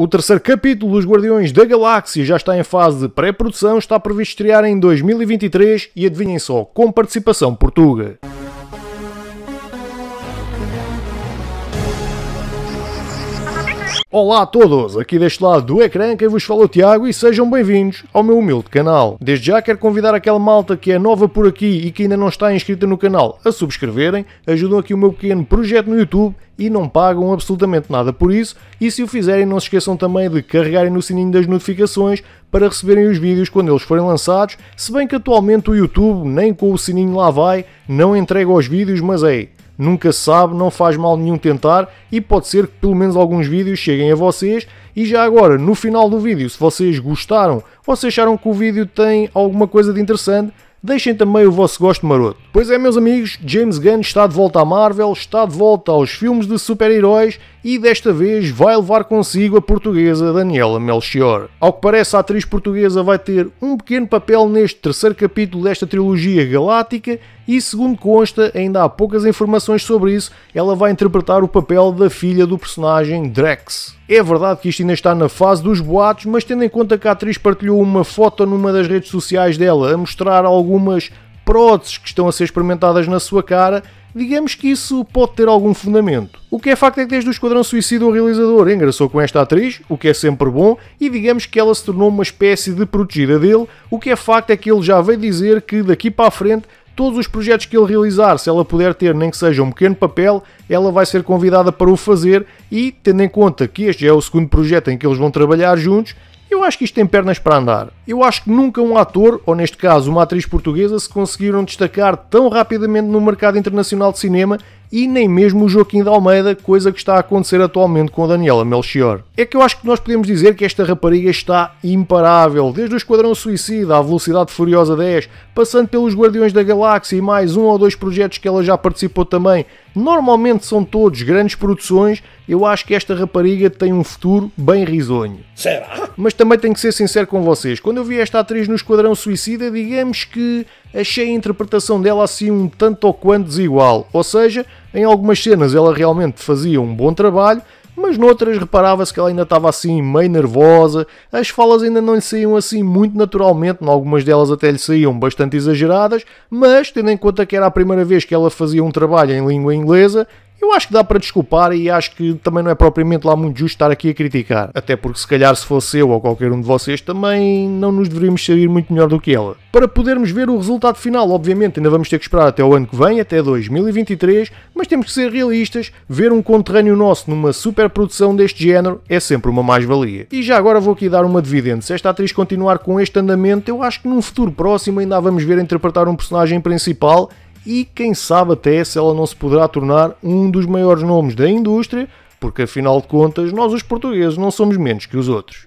O terceiro capítulo dos Guardiões da Galáxia já está em fase de pré-produção, está previsto estrear em 2023 e adivinhem só, com participação portuguesa. Olá a todos, aqui deste lado do ecrã quem vos fala é o Tiago e sejam bem-vindos ao meu humilde canal. Desde já quero convidar aquela malta que é nova por aqui e que ainda não está inscrita no canal a subscreverem, ajudam aqui o meu pequeno projeto no YouTube e não pagam absolutamente nada por isso e se o fizerem não se esqueçam também de carregarem no sininho das notificações para receberem os vídeos quando eles forem lançados, se bem que atualmente o YouTube nem com o sininho lá vai, não entrega os vídeos, mas aí, nunca se sabe, não faz mal nenhum tentar e pode ser que pelo menos alguns vídeos cheguem a vocês. E já agora, no final do vídeo, se vocês gostaram ou se acharam que o vídeo tem alguma coisa de interessante, Deixem também o vosso gosto maroto. Pois é, meus amigos, James Gunn está de volta à Marvel, está de volta aos filmes de super-heróis e desta vez vai levar consigo a portuguesa Daniela Melchior. Ao que parece, a atriz portuguesa vai ter um pequeno papel neste terceiro capítulo desta trilogia galáctica e, segundo consta, ainda há poucas informações sobre isso, ela vai interpretar o papel da filha do personagem Drex. É verdade que isto ainda está na fase dos boatos, mas tendo em conta que a atriz partilhou uma foto numa das redes sociais dela a mostrar algo algumas próteses que estão a ser experimentadas na sua cara, digamos que isso pode ter algum fundamento. O que é facto é que desde o Esquadrão Suicida o realizador engraçou com esta atriz, o que é sempre bom, e digamos que ela se tornou uma espécie de protegida dele. O que é facto é que ele já veio dizer que daqui para a frente todos os projetos que ele realizar, se ela puder ter nem que seja um pequeno papel, ela vai ser convidada para o fazer e, tendo em conta que este é o segundo projeto em que eles vão trabalhar juntos, eu acho que isto tem pernas para andar. Eu acho que nunca um ator, ou neste caso uma atriz portuguesa, se conseguiram destacar tão rapidamente no mercado internacional de cinema e nem mesmo o Joaquim de Almeida, coisa que está a acontecer atualmente com a Daniela Melchior. É que eu acho que nós podemos dizer que esta rapariga está imparável, desde o Esquadrão Suicida à Velocidade Furiosa 10, passando pelos Guardiões da Galáxia e mais um ou dois projetos que ela já participou também. Normalmente são todos grandes produções, eu acho que esta rapariga tem um futuro bem risonho. Será? mas também tenho que ser sincero com vocês. Quando eu vi esta atriz no Esquadrão Suicida, digamos que achei a interpretação dela assim um tanto ou quanto desigual. Ou seja, em algumas cenas ela realmente fazia um bom trabalho, mas noutras reparava-se que ela ainda estava assim meio nervosa, as falas ainda não lhe saíam assim muito naturalmente, em algumas delas até lhe saíam bastante exageradas, mas tendo em conta que era a primeira vez que ela fazia um trabalho em língua inglesa, eu acho que dá para desculpar e acho que também não é propriamente lá muito justo estar aqui a criticar. Até porque, se calhar, se fosse eu ou qualquer um de vocês, também não nos deveríamos sair muito melhor do que ela. Para podermos ver o resultado final, obviamente, ainda vamos ter que esperar até o ano que vem, até 2023, mas temos que ser realistas. Ver um conterrâneo nosso numa superprodução deste género é sempre uma mais-valia. E já agora vou aqui dar uma dividende. Se esta atriz continuar com este andamento, eu acho que num futuro próximo ainda a vamos ver interpretar um personagem principal e quem sabe até se ela não se poderá tornar um dos maiores nomes da indústria, porque afinal de contas nós os portugueses não somos menos que os outros.